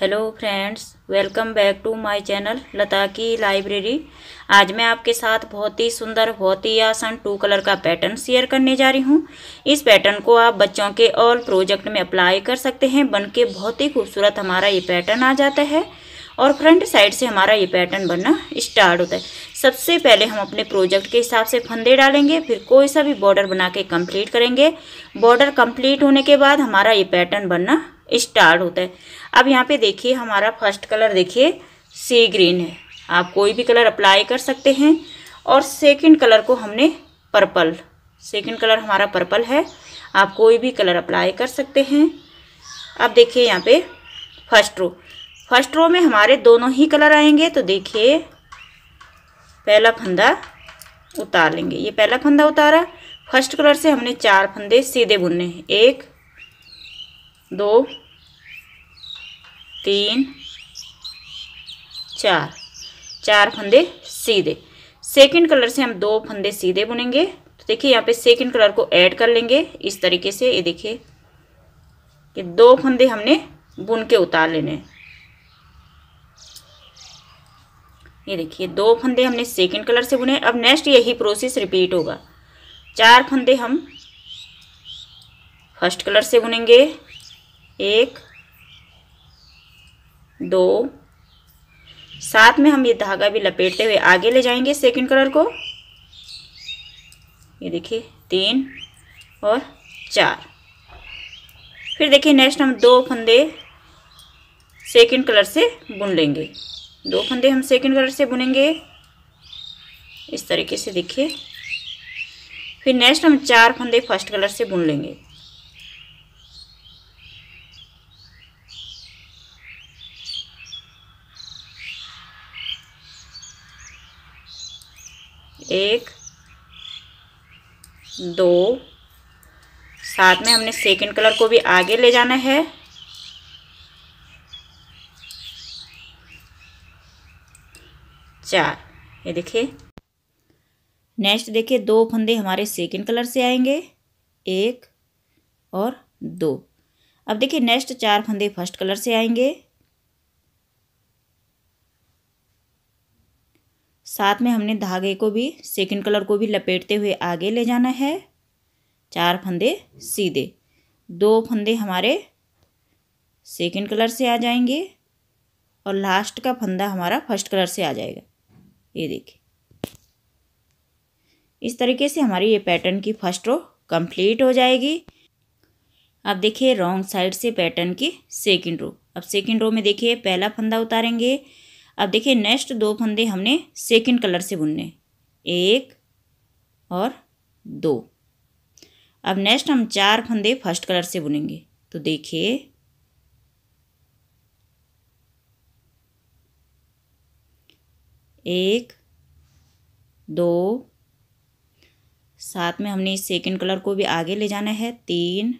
hello friends welcome back to my channel Lata की library आज मैं आपके साथ बहुत ही सुंदर बहुत ही आसान टू कलर का पैटर्न शेयर करने जा रही हूँ इस पैटर्न को आप बच्चों के ऑल प्रोजेक्ट में अप्लाई कर सकते हैं बन के बहुत ही खूबसूरत हमारा ये पैटर्न आ जाता है और फ्रंट साइड से हमारा ये पैटर्न बनना स्टार्ट होता है सबसे पहले हम अपने प्रोजेक्ट के हिसाब से फंदे डालेंगे फिर कोई सा भी बॉर्डर बना के कम्प्लीट करेंगे बॉर्डर कम्प्लीट होने के बाद हमारा ये पैटर्न बनना स्टार्ट होता है अब यहाँ पे देखिए हमारा फर्स्ट कलर देखिए सी ग्रीन है आप कोई भी कलर अप्लाई कर सकते हैं और सेकंड कलर को हमने पर्पल सेकंड कलर हमारा पर्पल है आप कोई भी कलर अप्लाई कर सकते हैं अब देखिए यहाँ पे फर्स्ट रो फर्स्ट रो में हमारे दोनों ही कलर आएंगे तो देखिए पहला फंदा उतार लेंगे ये पहला फंदा उतारा फर्स्ट कलर से हमने चार फंदे सीधे बुनने हैं एक दो तीन चार चार फंदे सीधे सेकंड कलर से हम दो फंदे सीधे बुनेंगे तो देखिए यहाँ पे सेकंड कलर को ऐड कर लेंगे इस तरीके से ये देखिए कि दो फंदे हमने बुन के उतार लेने ये देखिए दो फंदे हमने सेकंड कलर से बुने अब नेक्स्ट यही प्रोसेस रिपीट होगा चार फंदे हम फर्स्ट कलर से बुनेंगे एक दो साथ में हम ये धागा भी लपेटते हुए आगे ले जाएंगे सेकंड कलर को ये देखिए तीन और चार फिर देखिए नेक्स्ट हम दो फंदे सेकंड कलर से बुन लेंगे दो फंदे हम सेकंड कलर से बुनेंगे इस तरीके से देखिए फिर नेक्स्ट हम चार फंदे फर्स्ट कलर से बुन लेंगे एक दो साथ में हमने सेकंड कलर को भी आगे ले जाना है चार ये देखिए नेक्स्ट देखिए दो फंदे हमारे सेकंड कलर से आएंगे एक और दो अब देखिए नेक्स्ट चार फंदे फर्स्ट कलर से आएंगे साथ में हमने धागे को भी सेकंड कलर को भी लपेटते हुए आगे ले जाना है चार फंदे सीधे दो फंदे हमारे सेकंड कलर से आ जाएंगे और लास्ट का फंदा हमारा फर्स्ट कलर से आ जाएगा ये देखिए इस तरीके से हमारी ये पैटर्न की फर्स्ट रो कंप्लीट हो जाएगी अब देखिए रॉन्ग साइड से पैटर्न की सेकंड रो अब सेकंड रो में देखिए पहला फंदा उतारेंगे अब देखिए नेक्स्ट दो फंदे हमने सेकंड कलर से बुनने एक और दो अब नेक्स्ट हम चार फंदे फर्स्ट कलर से बुनेंगे तो देखिए एक दो साथ में हमने इस सेकेंड कलर को भी आगे ले जाना है तीन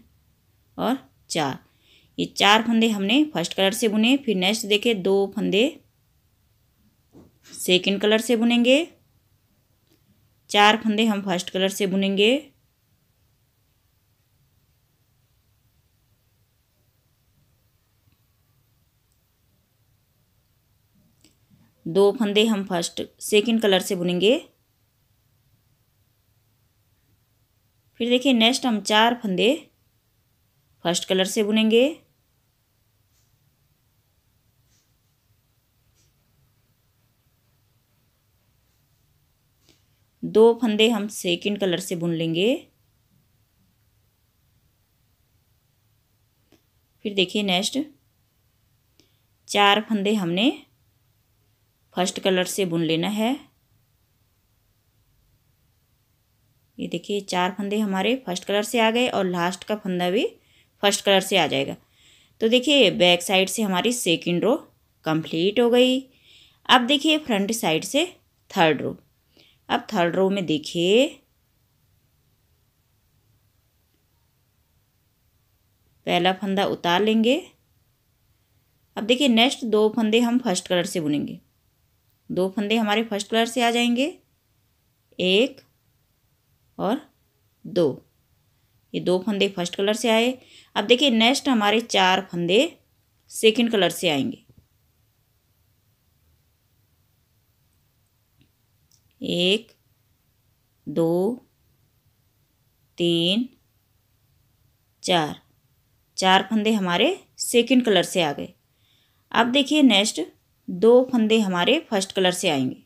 और चार ये चार फंदे हमने फर्स्ट कलर से बुने फिर नेक्स्ट देखे दो फंदे सेकेंड कलर से बुनेंगे चार फंदे हम फर्स्ट कलर से बुनेंगे दो फंदे हम फर्स्ट सेकेंड कलर से बुनेंगे फिर देखिए नेक्स्ट हम चार फंदे फर्स्ट कलर से बुनेंगे दो फंदे हम सेकंड कलर से बुन लेंगे फिर देखिए नेक्स्ट चार फंदे हमने फर्स्ट कलर से बुन लेना है ये देखिए चार फंदे हमारे फर्स्ट कलर से आ गए और लास्ट का फंदा भी फर्स्ट कलर से आ जाएगा तो देखिए बैक साइड से हमारी सेकंड रो कंप्लीट हो गई अब देखिए फ्रंट साइड से थर्ड रो अब थर्ड रो में देखिए पहला फंदा उतार लेंगे अब देखिए नेक्स्ट दो फंदे हम फर्स्ट कलर से बुनेंगे दो फंदे हमारे फर्स्ट कलर से आ जाएंगे एक और दो ये दो फंदे फर्स्ट कलर से आए अब देखिए नेक्स्ट हमारे चार फंदे सेकंड कलर से आएंगे एक दो तीन चार चार फंदे हमारे सेकंड कलर से आ गए अब देखिए नेक्स्ट दो फंदे हमारे फर्स्ट कलर से आएंगे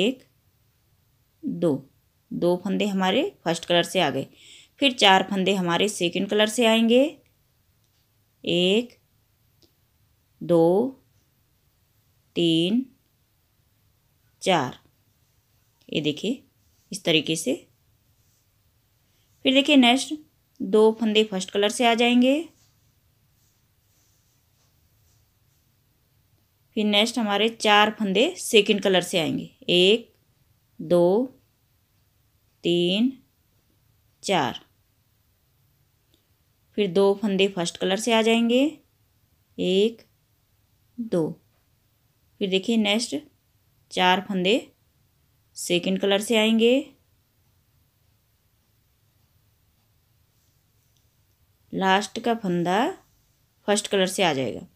एक दो दो फंदे हमारे फर्स्ट कलर से आ गए फिर चार फंदे हमारे सेकंड कलर से आएंगे एक दो तीन चार ये देखिए इस तरीके से फिर देखिए नेक्स्ट दो फंदे फर्स्ट कलर से आ जाएंगे फिर नेक्स्ट हमारे चार फंदे सेकंड कलर से आएंगे एक दो तीन चार फिर दो फंदे फर्स्ट कलर से आ जाएंगे एक दो फिर देखिए नेक्स्ट चार फंदे सेकंड कलर से आएंगे लास्ट का फंदा फर्स्ट कलर से आ जाएगा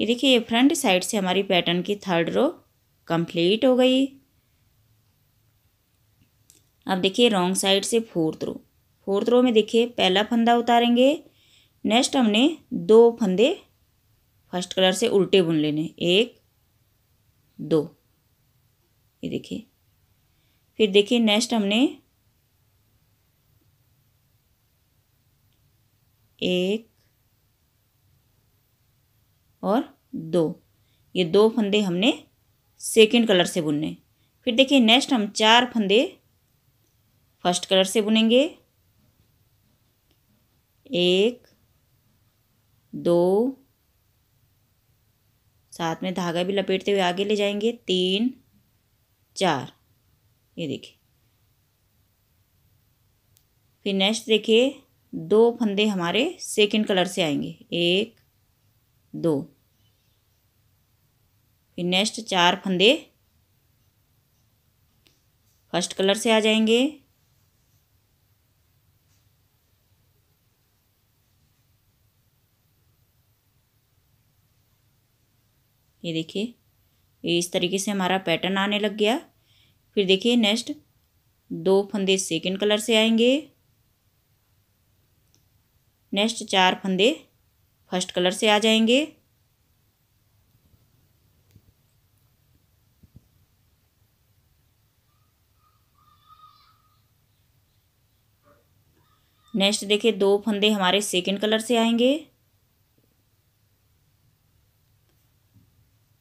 ये देखिए ये फ्रंट साइड से हमारी पैटर्न की थर्ड रो कंप्लीट हो गई अब देखिए रॉन्ग साइड से फोर्थ रो फोर्थ रो में देखिए पहला फंदा उतारेंगे नेक्स्ट हमने दो फंदे फर्स्ट कलर से उल्टे बुन लेने एक दो ये देखिए फिर देखिए नेक्स्ट हमने एक और दो ये दो फंदे हमने सेकेंड कलर से बुनने फिर देखिए नेक्स्ट हम चार फंदे फर्स्ट कलर से बुनेंगे एक दो साथ में धागा भी लपेटते हुए आगे ले जाएंगे तीन चार ये देखिए फिर नेक्स्ट देखिए दो फंदे हमारे सेकंड कलर से आएंगे एक दो फिर नेक्स्ट चार फंदे फर्स्ट कलर से आ जाएंगे ये देखिए इस तरीके से हमारा पैटर्न आने लग गया फिर देखिए नेक्स्ट दो फंदे सेकंड कलर से आएंगे नेक्स्ट चार फंदे फर्स्ट कलर से आ जाएंगे नेक्स्ट देखिए दो फंदे हमारे सेकंड कलर से आएंगे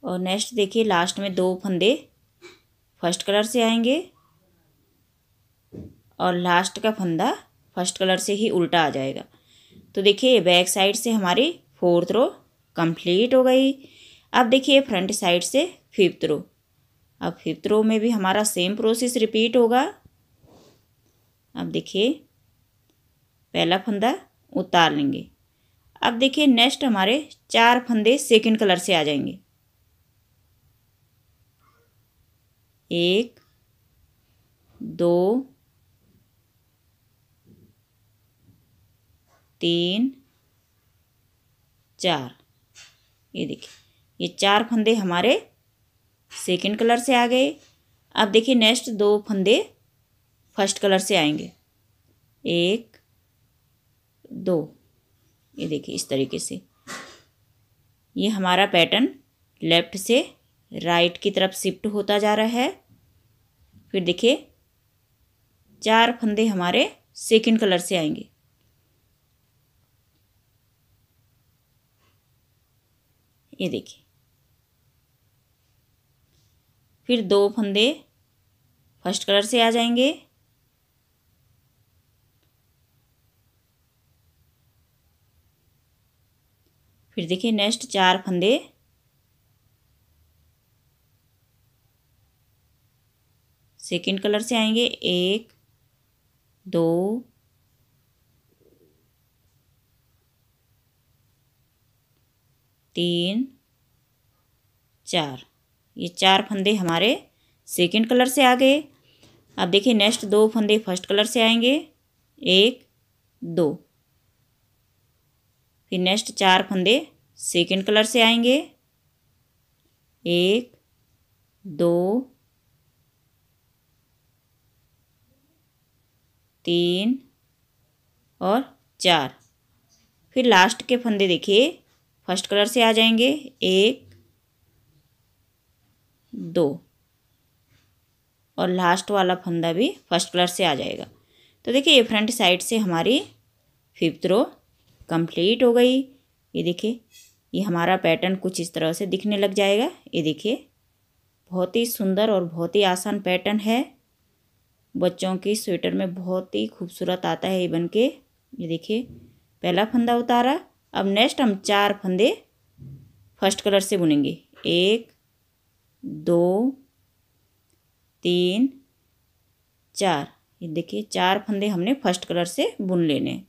और नेक्स्ट देखिए लास्ट में दो फंदे फर्स्ट कलर से आएंगे और लास्ट का फंदा फर्स्ट कलर से ही उल्टा आ जाएगा तो देखिए बैक साइड से हमारी फोर्थ रो कंप्लीट हो गई अब देखिए फ्रंट साइड से फिफ्थ रो अब फिफ्थ रो में भी हमारा सेम प्रोसेस रिपीट होगा अब देखिए पहला फंदा उतार लेंगे अब देखिए नेक्स्ट हमारे चार फंदे सेकंड कलर से आ जाएंगे एक दो तीन चार ये देखिए ये चार फंदे हमारे सेकंड कलर से आ गए अब देखिए नेक्स्ट दो फंदे फर्स्ट कलर से आएंगे एक दो ये देखिए इस तरीके से ये हमारा पैटर्न लेफ्ट से राइट की तरफ शिफ्ट होता जा रहा है फिर देखिए चार फंदे हमारे सेकंड कलर से आएंगे ये देखिए फिर दो फंदे फर्स्ट कलर से आ जाएंगे फिर देखिए नेक्स्ट चार फंदे सेकेंड कलर से आएंगे एक दो तीन चार ये चार फंदे हमारे सेकेंड कलर से आ गए अब देखिए नेक्स्ट दो फंदे फर्स्ट कलर से आएंगे एक दो फिर नेक्स्ट चार फंदे सेकेंड कलर से आएंगे एक दो तीन और चार फिर लास्ट के फंदे देखिए फर्स्ट कलर से आ जाएंगे एक दो और लास्ट वाला फंदा भी फर्स्ट कलर से आ जाएगा तो देखिए ये फ्रंट साइड से हमारी फिफ्थ रो कंप्लीट हो गई ये देखिए ये हमारा पैटर्न कुछ इस तरह से दिखने लग जाएगा ये देखिए बहुत ही सुंदर और बहुत ही आसान पैटर्न है बच्चों के स्वेटर में बहुत ही खूबसूरत आता है ये बन के ये देखिए पहला फंदा उतारा अब नेक्स्ट हम चार फंदे फर्स्ट कलर से बुनेंगे एक दो तीन चार ये देखिए चार फंदे हमने फर्स्ट कलर से बुन लेने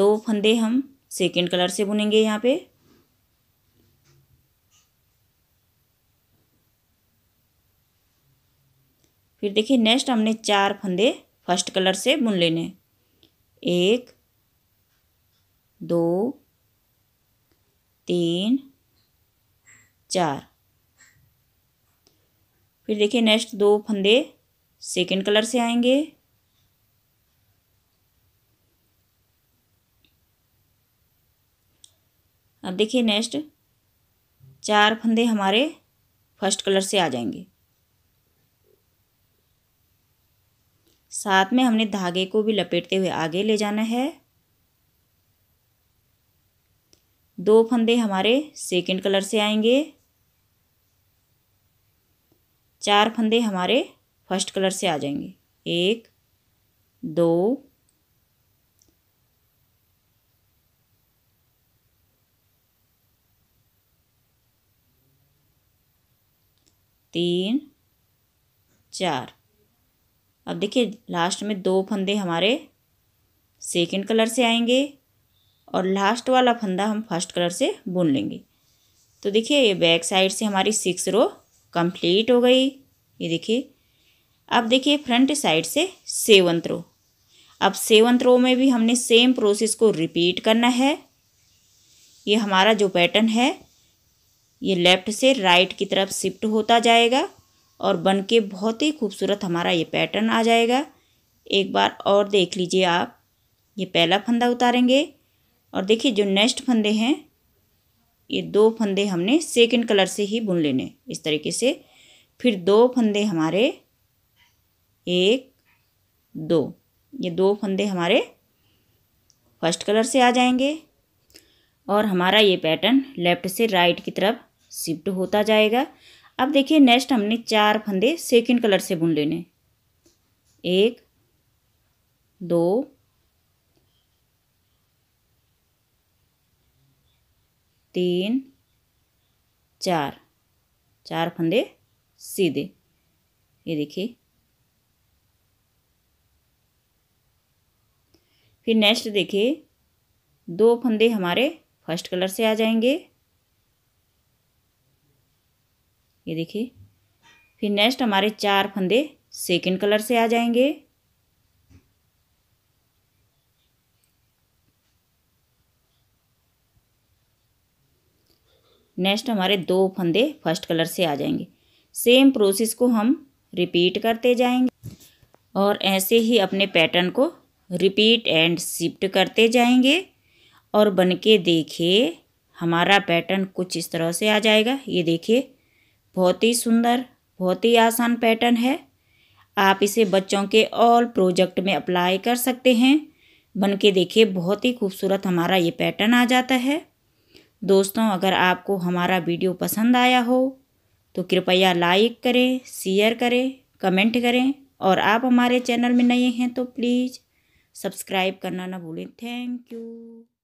दो फंदे हम सेकेंड कलर से बुनेंगे यहाँ पे फिर देखिए नेक्स्ट हमने चार फंदे फर्स्ट कलर से बुन लेने एक दो तीन चार फिर देखिए नेक्स्ट दो फंदे सेकेंड कलर से आएंगे अब देखिए नेक्स्ट चार फंदे हमारे फर्स्ट कलर से आ जाएंगे साथ में हमने धागे को भी लपेटते हुए आगे ले जाना है दो फंदे हमारे सेकंड कलर से आएंगे चार फंदे हमारे फर्स्ट कलर से आ जाएंगे एक दो तीन चार अब देखिए लास्ट में दो फंदे हमारे सेकेंड कलर से आएंगे और लास्ट वाला फंदा हम फर्स्ट कलर से बुन लेंगे तो देखिए ये बैक साइड से हमारी सिक्स रो कंप्लीट हो गई ये देखिए अब देखिए फ्रंट साइड से सेवंथ रो अब सेवंथ रो में भी हमने सेम प्रोसेस को रिपीट करना है ये हमारा जो पैटर्न है ये लेफ़्ट से राइट की तरफ शिफ्ट होता जाएगा और बन के बहुत ही खूबसूरत हमारा ये पैटर्न आ जाएगा एक बार और देख लीजिए आप ये पहला फंदा उतारेंगे और देखिए जो नेक्स्ट फंदे हैं ये दो फंदे हमने सेकंड कलर से ही बुन लेने इस तरीके से फिर दो फंदे हमारे एक दो ये दो फंदे हमारे फर्स्ट कलर से आ जाएंगे और हमारा ये पैटर्न लेफ़्ट से राइट की तरफ शिफ्ट होता जाएगा अब देखिए नेक्स्ट हमने चार फंदे सेकेंड कलर से बुन लेने एक दो तीन चार चार फंदे सीधे ये देखिए फिर नेक्स्ट देखिए दो फंदे हमारे फर्स्ट कलर से आ जाएंगे ये देखिए फिर नेक्स्ट हमारे चार फंदे सेकंड कलर से आ जाएंगे नेक्स्ट हमारे दो फंदे फर्स्ट कलर से आ जाएंगे सेम प्रोसेस को हम रिपीट करते जाएंगे और ऐसे ही अपने पैटर्न को रिपीट एंड शिफ्ट करते जाएंगे और बन के देखिए हमारा पैटर्न कुछ इस तरह से आ जाएगा ये देखिए बहुत ही सुंदर बहुत ही आसान पैटर्न है आप इसे बच्चों के ऑल प्रोजेक्ट में अप्लाई कर सकते हैं बन के देखिए बहुत ही खूबसूरत हमारा ये पैटर्न आ जाता है दोस्तों अगर आपको हमारा वीडियो पसंद आया हो तो कृपया लाइक करें शेयर करें कमेंट करें और आप हमारे चैनल में नए हैं तो प्लीज़ सब्सक्राइब करना ना भूलें थैंक यू